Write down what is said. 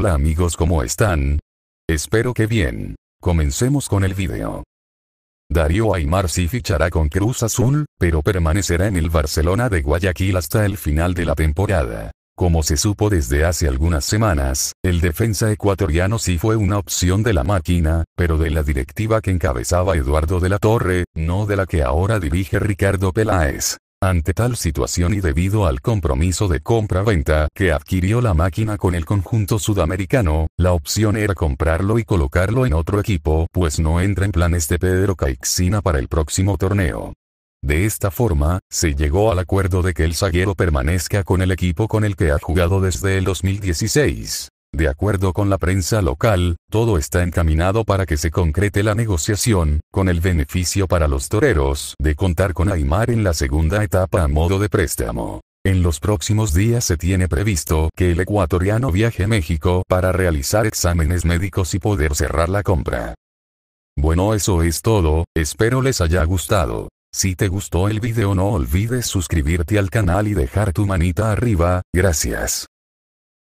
Hola amigos ¿cómo están? Espero que bien. Comencemos con el video. Darío Aymar sí fichará con Cruz Azul, pero permanecerá en el Barcelona de Guayaquil hasta el final de la temporada. Como se supo desde hace algunas semanas, el defensa ecuatoriano sí fue una opción de la máquina, pero de la directiva que encabezaba Eduardo de la Torre, no de la que ahora dirige Ricardo Peláez. Ante tal situación y debido al compromiso de compra-venta que adquirió la máquina con el conjunto sudamericano, la opción era comprarlo y colocarlo en otro equipo, pues no entra en planes de Pedro Caixina para el próximo torneo. De esta forma, se llegó al acuerdo de que el zaguero permanezca con el equipo con el que ha jugado desde el 2016. De acuerdo con la prensa local, todo está encaminado para que se concrete la negociación, con el beneficio para los toreros de contar con Aymar en la segunda etapa a modo de préstamo. En los próximos días se tiene previsto que el ecuatoriano viaje a México para realizar exámenes médicos y poder cerrar la compra. Bueno eso es todo, espero les haya gustado. Si te gustó el video no olvides suscribirte al canal y dejar tu manita arriba, gracias.